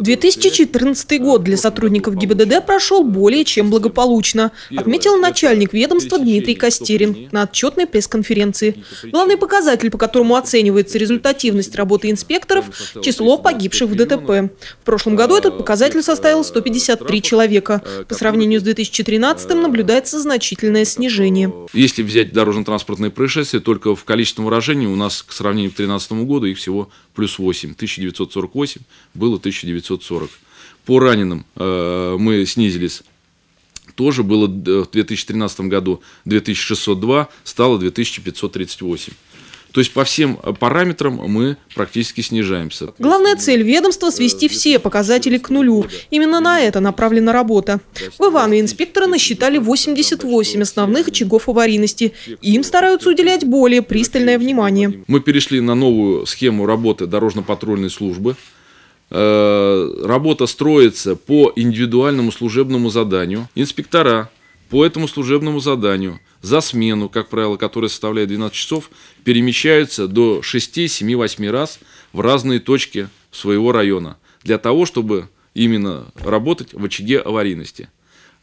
2014 год для сотрудников ГИБДД прошел более чем благополучно, отметил начальник ведомства Дмитрий Костерин на отчетной пресс-конференции. Главный показатель, по которому оценивается результативность работы инспекторов – число погибших в ДТП. В прошлом году этот а, показатель составил 153 э, человека. Э, по сравнению с 2013 э, наблюдается значительное снижение. Если взять дорожно-транспортные происшествия, только в количественном выражении у нас к сравнению к 2013 году их всего плюс 8. 1948 было 1900 940. По раненым э, мы снизились тоже было э, в 2013 году 2602, стало 2538. То есть по всем э, параметрам мы практически снижаемся. Главная цель ведомства – свести все показатели к нулю. Именно на это направлена работа. В Иванове инспекторы насчитали 88 основных очагов аварийности. Им стараются уделять более пристальное внимание. Мы перешли на новую схему работы дорожно-патрульной службы – Э, работа строится по индивидуальному служебному заданию. Инспектора по этому служебному заданию за смену, как правило, которая составляет 12 часов, перемещаются до 6-7-8 раз в разные точки своего района для того, чтобы именно работать в очаге аварийности.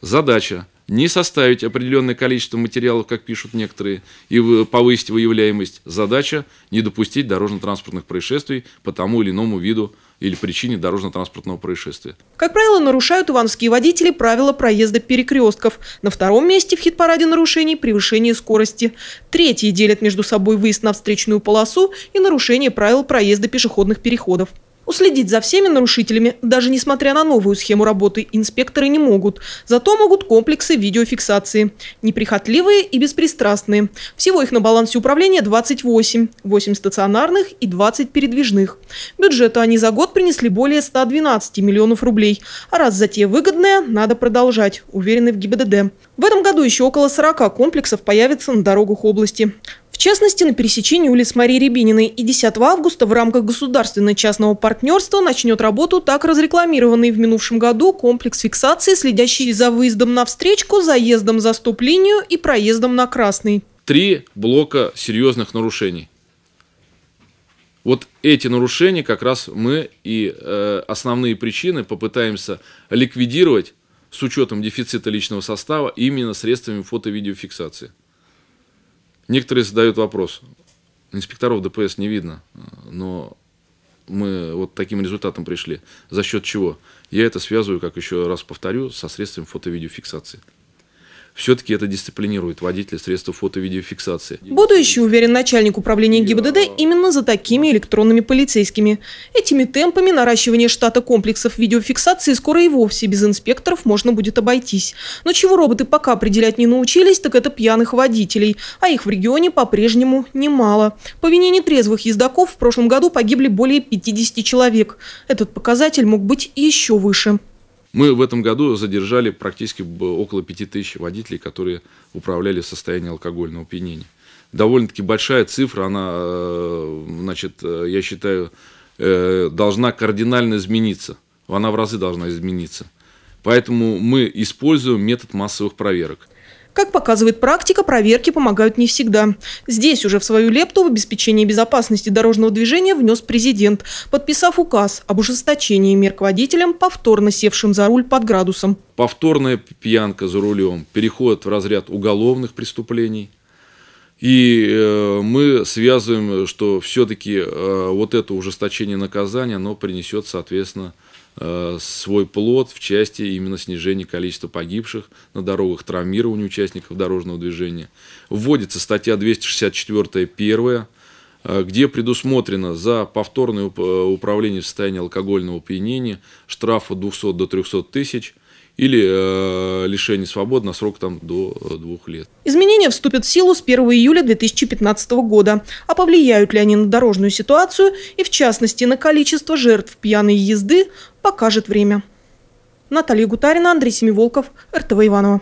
Задача не составить определенное количество материалов, как пишут некоторые, и повысить выявляемость. Задача не допустить дорожно-транспортных происшествий по тому или иному виду или причине дорожно-транспортного происшествия. Как правило, нарушают ивановские водители правила проезда перекрестков. На втором месте в хит-параде нарушений – превышение скорости. Третьи делят между собой выезд на встречную полосу и нарушение правил проезда пешеходных переходов. Уследить за всеми нарушителями, даже несмотря на новую схему работы, инспекторы не могут. Зато могут комплексы видеофиксации. Неприхотливые и беспристрастные. Всего их на балансе управления 28. 8 стационарных и 20 передвижных. Бюджету они за год принесли более 112 миллионов рублей. А раз затея выгодная, надо продолжать, уверены в ГИБДД. В этом году еще около 40 комплексов появится на дорогах области. В частности, на пересечении улиц Марии Рябининой и 10 августа в рамках государственно-частного партнерства начнет работу так разрекламированный в минувшем году комплекс фиксации, следящий за выездом на встречку, заездом за стоп-линию и проездом на красный. Три блока серьезных нарушений. Вот эти нарушения как раз мы и э, основные причины попытаемся ликвидировать с учетом дефицита личного состава именно средствами фото-видеофиксации. Некоторые задают вопрос, инспекторов ДПС не видно, но мы вот таким результатом пришли. За счет чего? Я это связываю, как еще раз повторю, со средствами фото-видеофиксации все-таки это дисциплинирует водителя средства фото-видеофиксации. Будущий, уверен начальник управления ГИБДД, именно за такими электронными полицейскими. Этими темпами наращивание штата комплексов видеофиксации скоро и вовсе без инспекторов можно будет обойтись. Но чего роботы пока определять не научились, так это пьяных водителей. А их в регионе по-прежнему немало. По вине нетрезвых ездаков в прошлом году погибли более 50 человек. Этот показатель мог быть еще выше. Мы в этом году задержали практически около 5000 водителей, которые управляли в состоянии алкогольного опьянения. Довольно-таки большая цифра, она, э, значит, э, я считаю, э, должна кардинально измениться. Она в разы должна измениться. Поэтому мы используем метод массовых проверок. Как показывает практика, проверки помогают не всегда. Здесь уже в свою лепту в обеспечение безопасности дорожного движения внес президент, подписав указ об ужесточении мер к водителям, повторно севшим за руль под градусом. Повторная пьянка за рулем, переход в разряд уголовных преступлений – и э, мы связываем, что все-таки э, вот это ужесточение наказания, оно принесет, соответственно, Э, свой плод в части именно снижения количества погибших на дорогах, травмирования участников дорожного движения. Вводится статья 264.1, э, где предусмотрено за повторное э, управление в состоянии алкогольного опьянения штраф от 200 до 300 тысяч – или э, лишение свободы на срок там, до э, двух лет. Изменения вступят в силу с 1 июля 2015 года. А повлияют ли они на дорожную ситуацию и, в частности, на количество жертв пьяной езды, покажет время. Наталья Гутарина, Андрей Семиволков, РТВ Иванова.